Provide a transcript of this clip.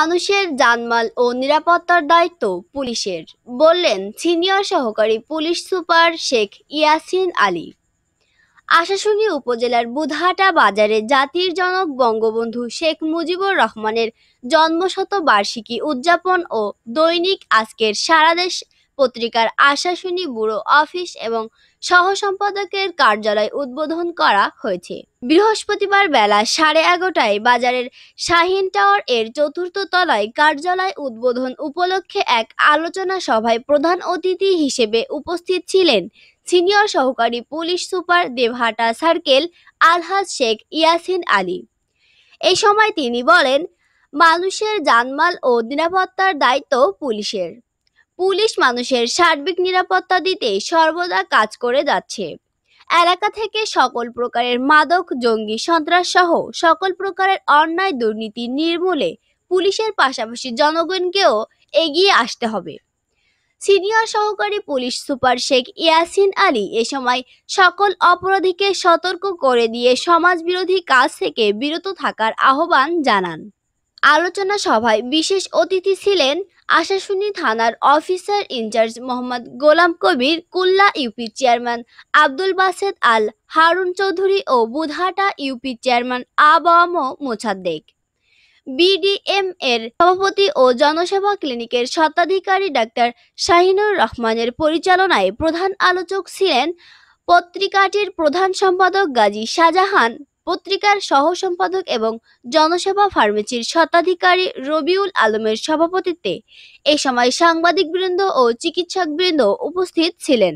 মানুষের জানমাল ও নিরাপত্তার দায়িত্ব পুলিশের বললেন সিনিয়র সহকারী পুলিশ সুপার শেখ ইয়াসিন আলী আশাশুনি উপজেলার বুধাটা বাজারে জাতির জনক বঙ্গবন্ধু শেখ মুজিবুর রহমানের জন্মশত বার্ষিকী উদযাপন ও দৈনিক আজকের সারাদেশ পত্রিকার আশাশুনি ব্যুরো অফিস এবং সহ সম্পাদকের কার্যালয় উদ্বোধন করা হয়েছে বৃহস্পতিবার বেলা সাড়ে এগারোটায় বাজারের শাহিন টাওয়ার এর চতুর্থ তলায় কার্যালয় উদ্বোধন উপলক্ষে এক আলোচনা সভায় প্রধান অতিথি হিসেবে উপস্থিত ছিলেন সিনিয়র সহকারী পুলিশ সুপার দেবহাটা সার্কেল আলহাজ শেখ ইয়াসিন আলী এই সময় তিনি বলেন মানুষের জানমাল ও নিরাপত্তার দায়িত্ব পুলিশের পুলিশ মানুষের সার্বিক নিরাপত্তা দিতে সর্বদা কাজ করে যাচ্ছে এলাকা থেকে সকল প্রকারের মাদক জঙ্গি সন্ত্রাস সহ সকল প্রকারের অন্যায় দুর্নীতি নির্মূলে পুলিশের পাশাপাশি জনগণকেও এগিয়ে আসতে হবে সিনিয়র সহকারী পুলিশ সুপার শেখ ইয়াসিন আলী এ সময় সকল অপরাধীকে সতর্ক করে দিয়ে সমাজ বিরোধী কাজ থেকে বিরত থাকার আহ্বান জানান আলোচনা সভায় বিশেষ অতিথি ছিলেন আশাশুনি থানার officer incharge Mohammad Golam Kabir Kulla UP chairman Abdul Baset Al Harun Chowdhury ও Budhata UP chairman Abam Mosaddek BDM এর সভাপতি ও জনসেবা ক্লিনিকের স্বত্বাধিকারী ডাক্তার শাহিনুর রহমানের পরিচালনায় প্রধান আলোচক ছিলেন পত্রিকাটির প্রধান সম্পাদক গাজী শাহজাহান পত্রিকার সহ সম্পাদক এবং জনসেবা ফার্মেসির স্বত্বাধিকারী রবিউল আলমের সভাপতিত্বে এ সময় সাংবাদিকবৃন্দ ও চিকিৎসকবৃন্দ উপস্থিত ছিলেন